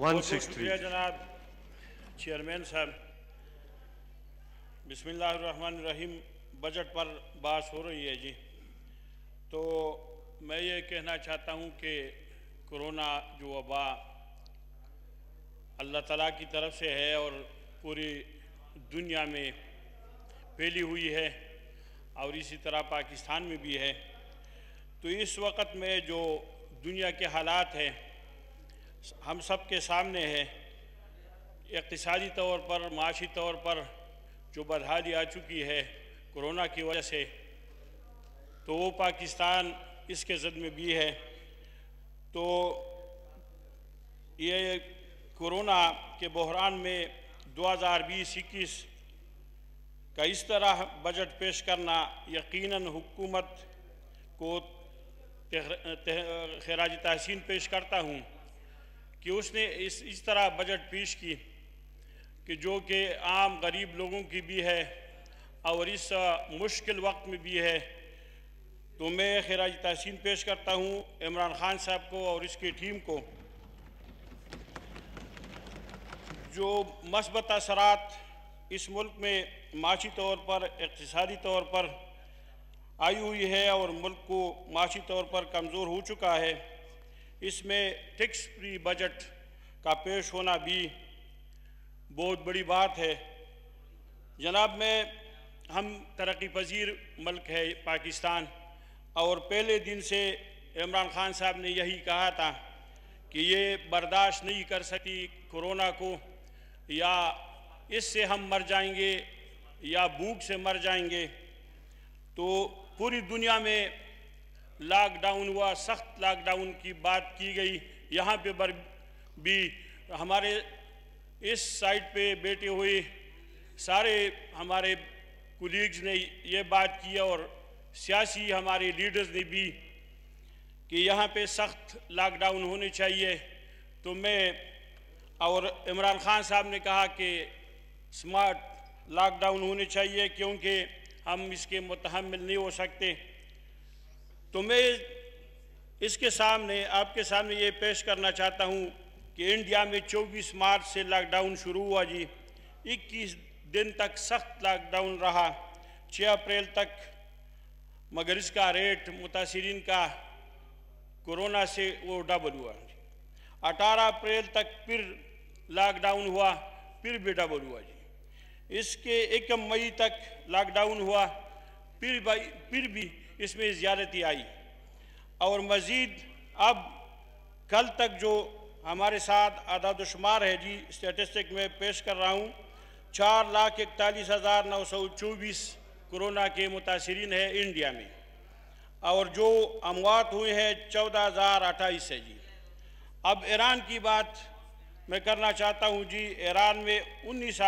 one six three जनाब chairman साहब बिस्मिल्लाहमान रहीम बजट पर बात हो रही है जी तो मैं ये कहना चाहता हूँ कि कोरोना जो वबा अल्लाह ताला की तरफ से है और पूरी दुनिया में फैली हुई है और इसी तरह पाकिस्तान में भी है तो इस वक्त में जो दुनिया के हालात हैं हम सब के सामने है इकतदी तौर पर माशी तौर पर जो बदहाली आ चुकी है कोरोना की वजह से तो वो पाकिस्तान इसके जद में भी है तो ये कोरोना के बहरान में 2020-21 का इस तरह बजट पेश करना यकीनन हुकूमत को खराज तहसीन पेश करता हूँ कि उसने इस इस तरह बजट पेश की कि जो कि आम गरीब लोगों की भी है और इस मुश्किल वक्त में भी है तो मैं खराज तहसीन पेश करता हूँ इमरान खान साहब को और इसकी टीम को जो मस्बत असरात इस मुल्क में माशी तौर पर इकतदी तौर पर आई हुई है और मुल्क को माशी तौर पर कमज़ोर हो चुका है इसमें टैक्स फ्री बजट का पेश होना भी बहुत बड़ी बात है जनाब में हम तरक्की पजीर मल्क है पाकिस्तान और पहले दिन से इमरान खान साहब ने यही कहा था कि ये बर्दाश्त नहीं कर सकी कोरोना को या इससे हम मर जाएंगे या भूख से मर जाएंगे तो पूरी दुनिया में लॉकडाउन हुआ सख्त लॉकडाउन की बात की गई यहाँ पे पर भी हमारे इस साइड पे बैठे हुए सारे हमारे कुलीग्स ने ये बात की और सियासी हमारे लीडर्स ने भी कि यहाँ पे सख्त लॉकडाउन होने चाहिए तो मैं और इमरान खान साहब ने कहा कि स्मार्ट लॉकडाउन होने चाहिए क्योंकि हम इसके मुतहमल नहीं हो सकते तो मैं इसके सामने आपके सामने ये पेश करना चाहता हूँ कि इंडिया में 24 मार्च से लॉकडाउन शुरू हुआ जी 21 दिन तक सख्त लॉकडाउन रहा 6 अप्रैल तक मगर इसका रेट मुतासरीन का कोरोना से वो डबल हुआ अठारह अप्रैल तक फिर लॉकडाउन हुआ फिर भी डबल हुआ जी इसके एक मई तक लॉकडाउन हुआ फिर भाई फिर भी इसमें ज़्यादती आई और मज़ीद अब कल तक जो हमारे साथ आदादुशुमार है जी स्टेटिस्टिक में पेश कर रहा हूँ चार लाख इकतालीस हज़ार नौ सौ चौबीस कोरोना के मुतासरीन है इंडिया में और जो अमवात हुए हैं चौदह हज़ार अट्ठाईस है जी अब ईरान की बात मैं करना चाहता हूँ जी ईरान में उन्नीस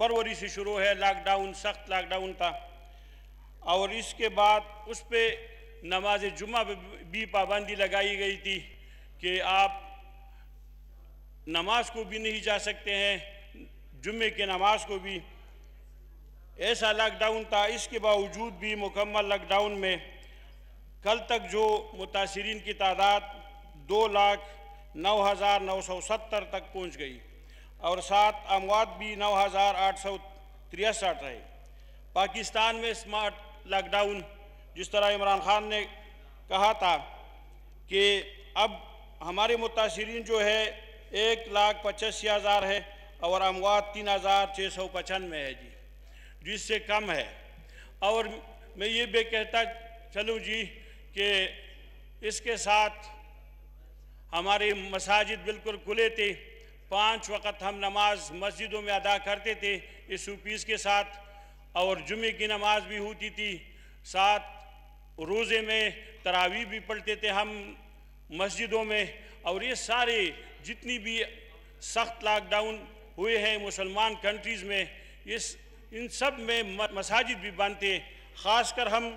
फरवरी से शुरू है लॉकडाउन सख्त लॉकडाउन था और इसके बाद उस पर नमाज जुम्मा पर भी पाबंदी लगाई गई थी कि आप नमाज को भी नहीं जा सकते हैं जुम्मे के नमाज को भी ऐसा लॉकडाउन था इसके बावजूद भी मुकम्मल लॉकडाउन में कल तक जो मुतासरीन की तादाद दो लाख नौ हज़ार नौ सौ सत्तर तक पहुँच गई और सात अमवात भी नौ हज़ार आठ सौ तिरसठ रहे पाकिस्तान में स्मार्ट लॉकडाउन जिस तरह इमरान खान ने कहा था कि अब हमारे मुतासरीन जो है एक लाख पचासी हज़ार है और अमवात तीन हज़ार छः सौ पचानवे है जी जिससे कम है और मैं ये भी कहता चलूँ जी कि इसके साथ हमारे मसाजिद बिल्कुल खुले थे पांच वक्त हम नमाज मस्जिदों में अदा करते थे इस पीस के साथ और जुमे की नमाज भी होती थी साथ रोज़े में तरावी भी पढ़ते थे हम मस्जिदों में और ये सारे जितनी भी सख्त लॉकडाउन हुए हैं मुसलमान कंट्रीज़ में इस इन सब में मसाजिद भी बांधते ख़ासकर हम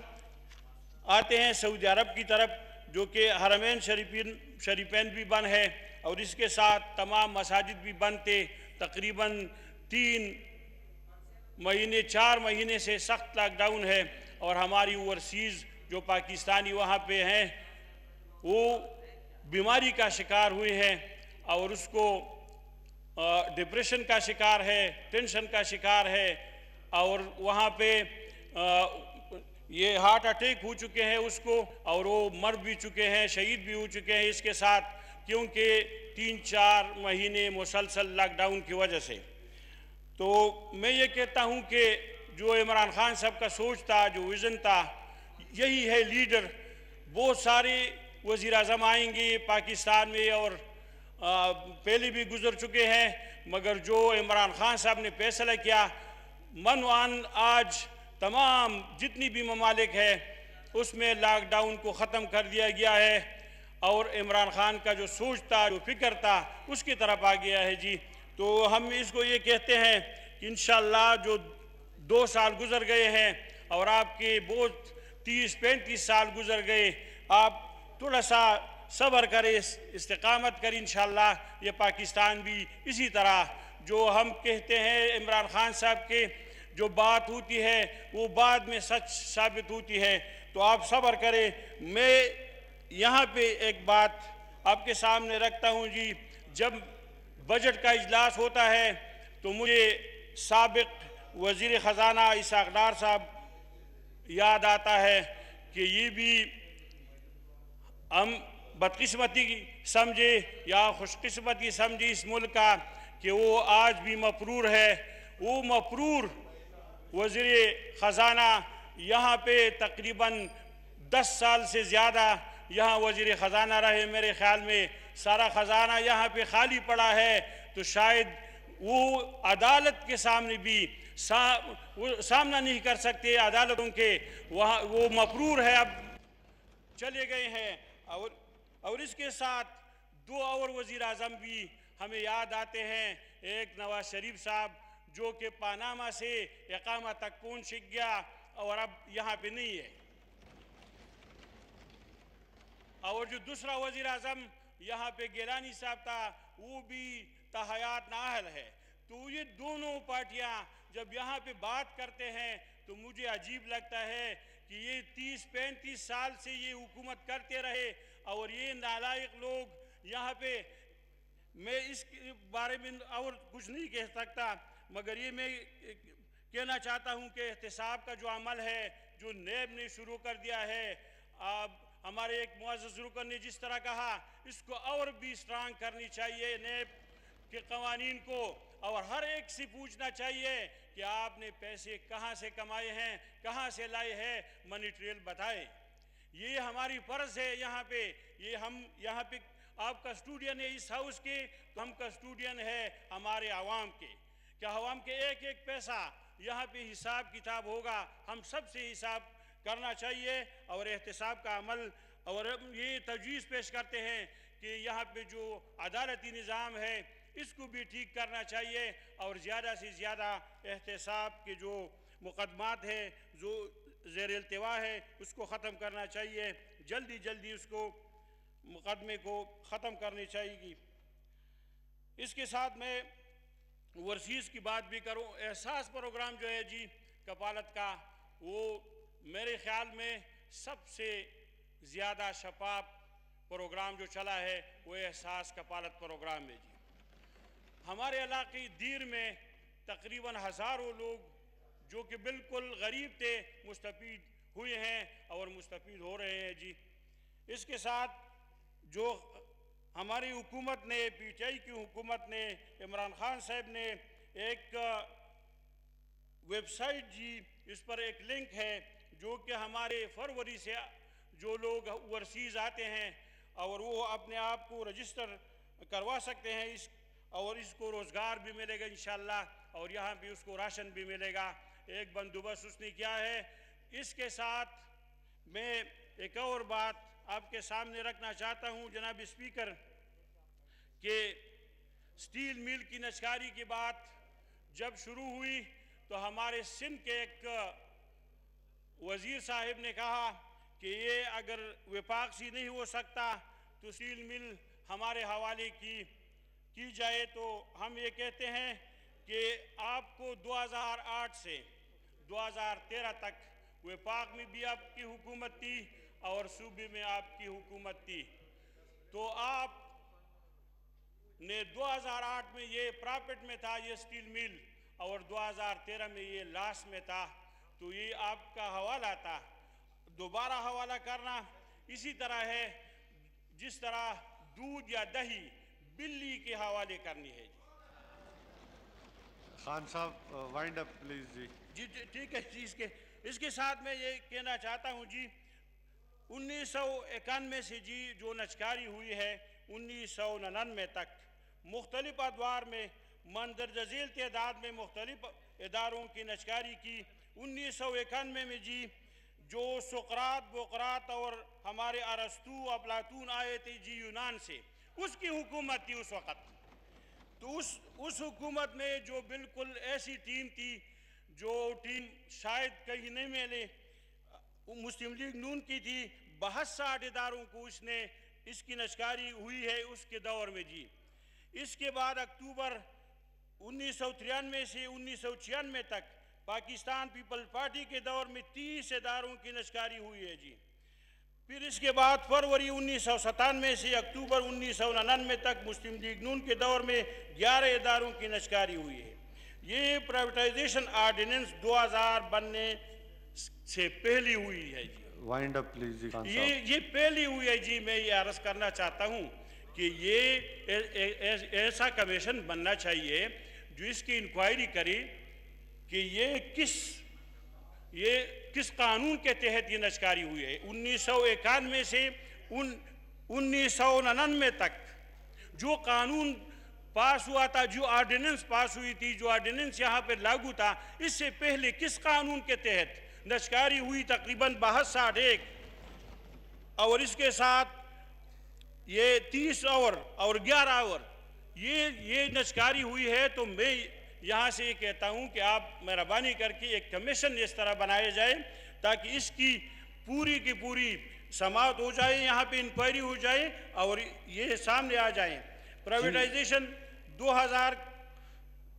आते हैं सऊदी अरब की तरफ जो कि हरमैन शरीफी शरीफन भी बन है और इसके साथ तमाम मसाजिद भी बनते तकरीबन तीन महीने चार महीने से सख्त लॉकडाउन है और हमारी ओवरसीज़ जो पाकिस्तानी वहाँ पे हैं वो बीमारी का शिकार हुए हैं और उसको डिप्रेशन का शिकार है टेंशन का शिकार है और वहाँ पे ये हार्ट अटैक हो चुके हैं उसको और वो मर भी चुके हैं शहीद भी हो चुके हैं इसके साथ क्योंकि तीन चार महीने मुसलसल लॉकडाउन की वजह से तो मैं ये कहता हूँ कि जो इमरान खान साहब का सोच था जो विज़न था यही है लीडर बहुत सारे वज़ी अजम आएंगे पाकिस्तान में और पहले भी गुजर चुके हैं मगर जो इमरान खान साहब ने फैसला किया वन आज तमाम जितनी भी ममालिक है उसमें लॉकडाउन को ख़त्म कर दिया गया है और इमरान खान का जो सोच था जो फिक्र था उसकी तरफ आ गया है जी तो हम इसको ये कहते हैं कि इन जो दो साल गुजर गए हैं और आपके बहुत तीस पैंतीस साल गुजर गए आप थोड़ा सा सब्र करें इस्तकामत करें इन ये पाकिस्तान भी इसी तरह जो हम कहते हैं इमरान खान साहब के जो बात होती है वो बाद में सच साबित होती है तो आप सब्र करें मैं यहाँ पे एक बात आपके सामने रखता हूँ जी जब बजट का इजलास होता है तो मुझे सबक वज़ी ख़जाना इसाकदार साहब याद आता है कि ये भी हम बदकस्मती समझे या खुशकस्मती समझे इस मुल्क का कि वो आज भी मफरूर है वो मफरूर वज़ी ख़जाना यहाँ पे तकरीबन दस साल से ज़्यादा यहाँ वज़ी ख़जाना रहे मेरे ख्याल में सारा ख़जाना यहाँ पे खाली पड़ा है तो शायद वो अदालत के सामने भी सा, सामना नहीं कर सकते अदालतों के वहाँ वो मकरूर है अब चले गए हैं और और इसके साथ दो और वजीर अजम भी हमें याद आते हैं एक नवाज शरीफ साहब जो कि पानामा से एकामा तक कौन सीख गया और अब यहाँ पे नहीं है और जो दूसरा वजीर अजम यहाँ पे गेरानी साहब था वो भी तहयात नाहल है तो ये दोनों पार्टियाँ जब यहाँ पे बात करते हैं तो मुझे अजीब लगता है कि ये तीस पैंतीस साल से ये हुकूमत करते रहे और ये नालायक लोग यहाँ पे मैं इस बारे में और कुछ नहीं कह सकता मगर ये मैं कहना चाहता हूँ कि एहतसाब का जो अमल है जो नैब ने शुरू कर दिया है आप हमारे एक मुआजुरकर ने जिस तरह कहा इसको और भी स्ट्रांग करनी चाहिए नैब के कवानीन को और हर एक से पूछना चाहिए कि आपने पैसे कहाँ से कमाए हैं कहाँ से लाए हैं मनी ट्रेल बताए ये हमारी फ़र्ज है यहाँ पे ये हम यहाँ पे आप कस्टूडियन है इस हाउस के तो हम कस्टूडियन है हमारे आवाम के क्या आवाम के एक एक पैसा यहाँ पे हिसाब किताब होगा हम सबसे हिसाब करना चाहिए और एहतसाब का अमल और ये तजवीज़ पेश करते हैं कि यहाँ पे जो अदालती निज़ाम है इसको भी ठीक करना चाहिए और ज़्यादा से ज़्यादा एहतसाब के जो मुकदमात है जो जेर अल्तवा है उसको ख़त्म करना चाहिए जल्दी जल्दी उसको मुकदमे को ख़त्म करनी चाहिए इसके साथ मैं वर्सीज़ की बात भी करूँ एहसास प्रोग्राम जो है जी कपालत का वो मेरे ख्याल में सबसे ज़्यादा शफाफ प्रोग्राम जो चला है वो एहसास कपालत प्रोग्राम है जी हमारे इलाके दीर में तकरीबन हज़ारों लोग जो कि बिल्कुल गरीब थे मुस्तफ़ हुए हैं और मुस्तफ़ हो रहे हैं जी इसके साथ जो हमारी हुकूमत ने पी टी आई की हुकूमत ने इमरान खान साहब ने एक वेबसाइट जी इस पर एक लिंक है जो कि हमारे फरवरी से जो लोग ओवरसीज़ आते हैं और वो अपने आप को रजिस्टर करवा सकते हैं इस और इसको रोज़गार भी मिलेगा इन और यहाँ भी उसको राशन भी मिलेगा एक बंदोबस्त उसने किया है इसके साथ मैं एक और बात आपके सामने रखना चाहता हूँ जनाब स्पीकर कि स्टील मिल की नचकारी की बात जब शुरू हुई तो हमारे सिंध के एक वज़ीर साहब ने कहा कि ये अगर विपाक सी नहीं हो सकता तो सील मिल हमारे हवाले की की जाए तो हम ये कहते हैं कि आपको 2008 से 2013 तक विपाक में भी आपकी हुकूमत थी और सूबे में आपकी हुकूमत थी तो आप ने 2008 में ये प्रॉफिट में था ये स्टील मिल और 2013 में ये लास्ट में था तो ये आपका हवाला था दोबारा हवाला करना इसी तरह है जिस तरह दूध या दही बिल्ली के हवाले करनी है खान साहब वाइंड अप प्लीज जी जी ठीक है चीज इसके इसके साथ मैं ये कहना चाहता हूँ जी उन्नीस सौ इक्यानवे से जी जो नचकारी हुई है उन्नीस सौ नन्नवे तक मुख्तलिफ अदवार में मंदरजील तदाद में मुख्तलिफ इदारों की नचकारी की उन्नीस सौ इक्यानवे में जी जो सुकरात बकरात और हमारे अरस्तू अफलातून आए थे जी यूनान से उसकी हुकूमत थी उस वक़्त तो उस उस हुकूमत में जो बिल्कुल ऐसी टीम थी जो टीम शायद कहीं नहीं मिले मुस्लिम लीग नून की थी सा अटेदारों को उसने इसकी नशकारी हुई है उसके दौर में जी इसके बाद अक्टूबर उन्नीस से उन्नीस तक पाकिस्तान पीपल पार्टी के दौर में तीस इदारों की नशकारी हुई है जी फिर इसके बाद फरवरी उन्नीस से अक्टूबर उन्नीस तक मुस्लिम लीग नून के दौर में ग्यारह इदारों की नशकारी हुई है ये प्राइवेटाइजेशन ऑर्डिनेंस 2000 बनने से पहली हुई है जी वाइंड अप प्लीज ये ये पहली हुई है जी मैं ये अर्ज करना चाहता हूँ कि ये ऐसा कमीशन बनना चाहिए जो इसकी इंक्वायरी करे कि ये किस ये किस कानून के तहत ये नजकारी हुई है उन्नीस सौ इक्यानवे से उन्नीस सौ उनानवे तक जो कानून पास हुआ था जो ऑर्डिनेंस पास हुई थी जो ऑर्डिनेंस यहाँ पर लागू था इससे पहले किस कानून के तहत नजकारी हुई तकरीबन बहस साठ एक और इसके साथ ये तीस और और ग्यारह और ये ये नजकारी हुई है तो मैं यहाँ से ये कहता हूँ कि आप मेहरबानी करके एक कमीशन इस तरह बनाया जाए ताकि इसकी पूरी की पूरी समाप्त हो जाए यहाँ पे इंक्वायरी हो जाए और ये सामने आ जाए प्राइवेटाइजेशन 2000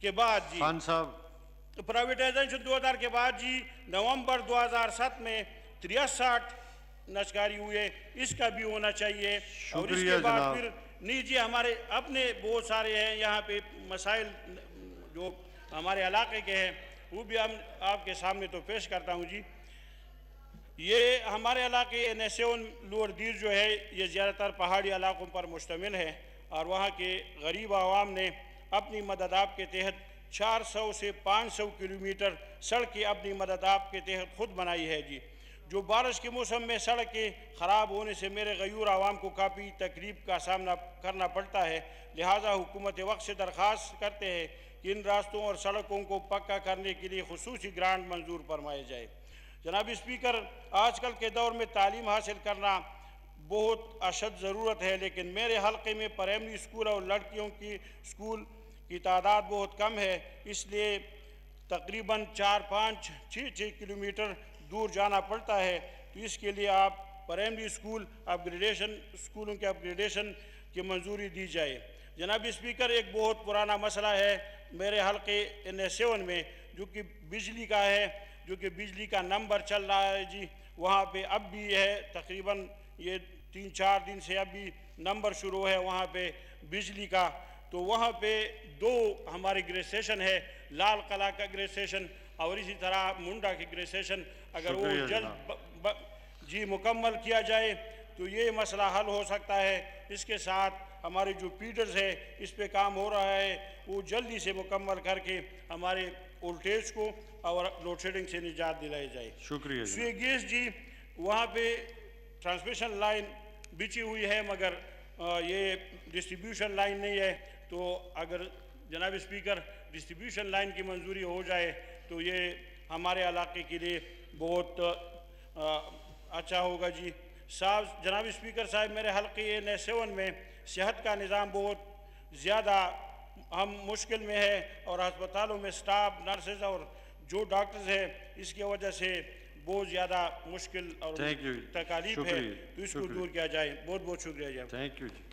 के बाद जी खान साहब प्राइवेटाइजेशन 2000 के बाद जी नवंबर 2007 में तिरसठ नशकारी हुए इसका भी होना चाहिए और इसके बाद फिर निजी हमारे अपने बहुत सारे हैं यहाँ पे मसाइल जो हमारे इलाके के हैं वो भी हम आपके सामने तो पेश करता हूँ जी ये हमारे इलाके एन लोअर लोअरदीर जो है ये ज़्यादातर पहाड़ी इलाकों पर मुश्तमिल है और वहाँ के गरीब आवाम ने अपनी मदद आप के तहत 400 से 500 किलोमीटर सड़कें अपनी मदद आप के तहत खुद बनाई है जी जो बारिश के मौसम में सड़कें ख़राब होने से मेरे गयूर आवाम को काफ़ी तकलीफ का सामना करना पड़ता है लिहाजा हुकूमत वक्त से दरख्वास्त करते हैं इन रास्तों और सड़कों को पक्का करने के लिए खसूस ग्रांट मंजूर फरमाए जाए जनाब स्पीकर आजकल के दौर में तालीम हासिल करना बहुत अशद ज़रूरत है लेकिन मेरे हल्के में प्राइमरी स्कूल और लड़कियों की स्कूल की तादाद बहुत कम है इसलिए तकरीबन चार पाँच छः छः किलोमीटर दूर जाना पड़ता है तो इसके लिए आप प्राइमरी स्कूल अपग्रेडेशन स्कूलों के अपग्रेडेशन की मंजूरी दी जाए जनाब स्पीकर एक बहुत पुराना मसला है मेरे हल्के एन सेवन में जो कि बिजली का है जो कि बिजली का नंबर चल रहा है जी वहाँ पे अब भी है तकरीबन ये तीन चार दिन से अब भी नंबर शुरू है वहाँ पे बिजली का तो वहाँ पे दो हमारे ग्रेजुएशन है लाल कला का ग्रेजुएशन और इसी तरह मुंडा की ग्रेजुएशन अगर वो जल्द जी मुकम्मल किया जाए तो ये मसला हल हो सकता है इसके साथ हमारे जो पीडर्स है इस पर काम हो रहा है वो जल्दी से मुकम्मल करके हमारे वोल्टेज को और लोड शेडिंग से निजात दिलाई जाए शुक्रिया स्वेगेश जी वहाँ पे ट्रांसमिशन लाइन बिछी हुई है मगर ये डिस्ट्रीब्यूशन लाइन नहीं है तो अगर जनाब स्पीकर डिस्ट्रीब्यूशन लाइन की मंजूरी हो जाए तो ये हमारे इलाके के लिए बहुत अच्छा होगा जी साहब जनाब स्पीकर साहब मेरे हल्के नए सेवन में सेहत का निज़ाम बहुत ज़्यादा हम मुश्किल में है और अस्पतालों में स्टाफ नर्सेज और जो डॉक्टर्स हैं इसकी वजह से बहुत ज़्यादा मुश्किल और तकालीफ है तो इसको दूर किया जाए बहुत बहुत शुक्रिया जी थैंक यू